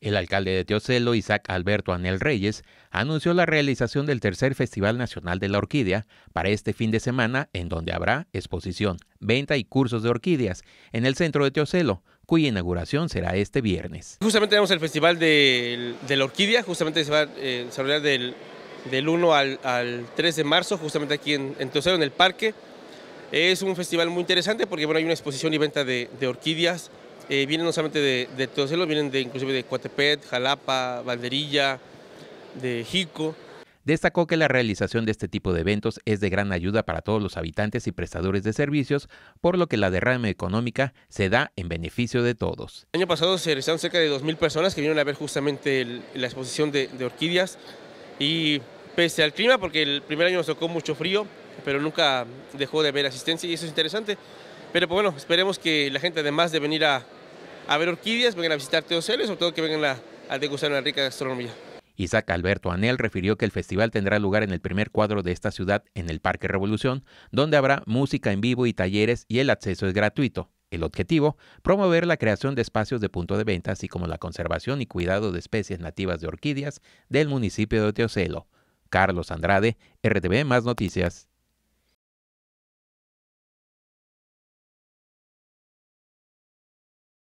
El alcalde de Teocelo, Isaac Alberto Anel Reyes, anunció la realización del tercer Festival Nacional de la Orquídea para este fin de semana, en donde habrá exposición, venta y cursos de orquídeas en el centro de Teocelo, cuya inauguración será este viernes. Justamente tenemos el Festival de, la Orquídea, justamente se va eh, a desarrollar del, 1 al, 3 de marzo, justamente aquí en, Teocelo, en el parque. Es un festival muy interesante porque bueno, hay una exposición y venta de orquídeas, eh, vienen no solamente de, de ellos, vienen de, inclusive de Coatepet, Jalapa, Valderilla, de Jico. Destacó que la realización de este tipo de eventos es de gran ayuda para todos los habitantes y prestadores de servicios, por lo que la derrama económica se da en beneficio de todos. El año pasado se realizaron cerca de 2.000 personas que vinieron a ver justamente la exposición de, orquídeas y pese al clima, porque el primer año nos tocó mucho frío, pero nunca dejó de haber asistencia y eso es interesante. Pero pues bueno, esperemos que la gente además de venir a, a ver orquídeas, vengan a visitar Teocelo y sobre todo que vengan a, a degustar una rica gastronomía. Isaac Alberto Anel refirió que el festival tendrá lugar en el primer cuadro de esta ciudad, en el Parque Revolución, donde habrá música en vivo y talleres y el acceso es gratuito. El objetivo, promover la creación de espacios de punto de venta, así como la conservación y cuidado de especies nativas de orquídeas del municipio de Teocelo. Carlos Andrade, RTV Más Noticias.